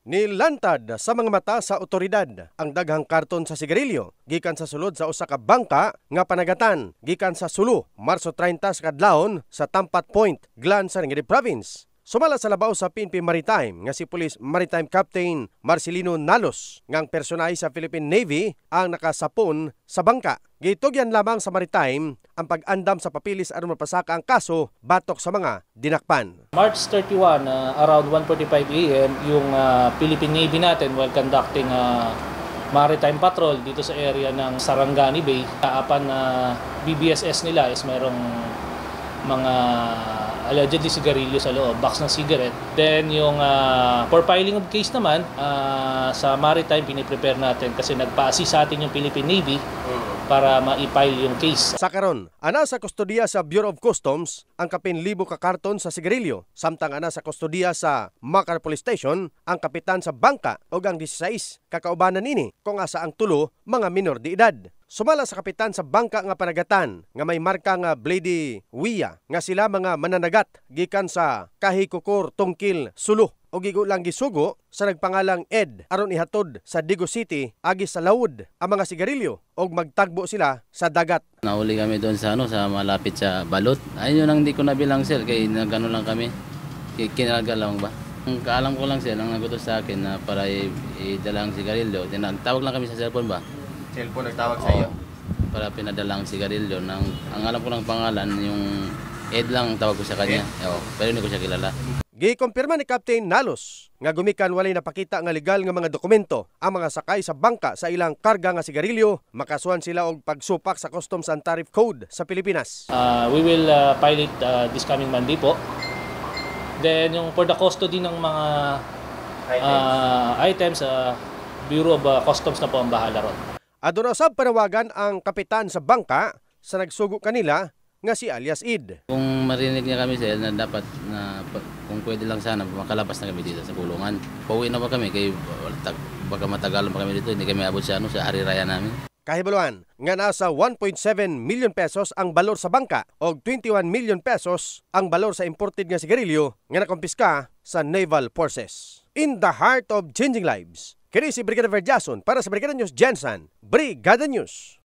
Nilantad sa mga mata sa otoridad ang daghang karton sa sigarilyo gikan sa sulod sa usa ka bangka nga panagatan gikan sa Sulu Marso 30 sa kadlawon sa Tampat Point Glan sa Ringiri Province. Sumala sa labaw sa PNP Maritime nga si Police Maritime Captain Marcelino Nalos ngang personahe sa Philippine Navy ang nakasapon sa bangka. Gitugyan lamang sa maritime ang pag-andam sa papilis aron mapasaka ang kaso batok sa mga dinakpan. March 31, uh, around 1.45 a.m., yung uh, Philippine Navy natin while conducting uh, maritime patrol dito sa area ng Sarangani Bay, kaapan na uh, BBSS nila is merong mga allegedly sigarilyo sa loob, box ng cigarette. Then yung uh, for filing of case naman, uh, sa maritime piniprepare natin kasi nagpa-assist sa atin yung Philippine Navy para ma-file yung case. Sa karon, ana sa kustodiya sa Bureau of Customs ang kapin libo ka karton sa sigarilyo, samtang ana sa kustodiya sa Makar Police Station ang kapitan sa bangka o ang 16 kakaubanan ini kung asa ang tulo mga minor de edad sumala sa kapitan sa bangka nga panagatan nga may marka nga Blady Wia nga sila mga mananagat gikan sa kahikukor tungkil Sulu o gigo lang gisugo sa nagpangalang Ed aron ihatod sa Digo City agi sa Laud ang mga sigarilyo og magtagbo sila sa dagat. Nauli kami doon sa ano sa malapit sa Balot. Ayun yun ang di ko nabilang sir kay nagano lang kami. Kinalaga lang ba? Ang kaalam ko lang sir ang nagutos sa akin na para idala ang sigarilyo. Tawag lang kami sa cellphone ba? Cellphone nagtawag sa iyo? Para pinadala ang sigarilyo. Ng, ang alam ko ng pangalan, yung Ed lang ang tawag ko sa kanya. Ed? Oo, pero hindi ko siya kilala. Gikompirma ni Captain Nalos nga gumikan walay napakita nga legal nga mga dokumento ang mga sakay sa bangka sa ilang karga nga sigarilyo makasuhan sila og pagsupak sa Customs and Tariff Code sa Pilipinas. Uh, we will uh, pilot uh, this coming Monday po. Then yung for the custody ng mga uh, items, uh, uh, Bureau of uh, Customs na po ang bahala ron. Aduna usab panawagan ang kapitan sa bangka sa nagsugo kanila nga si alias Id. Kung marinig niya kami sir na dapat na kung pwede lang sana makalabas na kami dito sa kulungan. Pauwi na ba kami kay baka matagal pa kami dito hindi kami abot sa ano sa ari raya namin. Kahibaluan nga nasa 1.7 million pesos ang balor sa bangka o 21 million pesos ang balor sa imported nga sigarilyo nga nakumpiska sa Naval Forces. In the heart of changing lives, kini si Brigadier Verjason para sa Brigadier News Jensen Brigada News.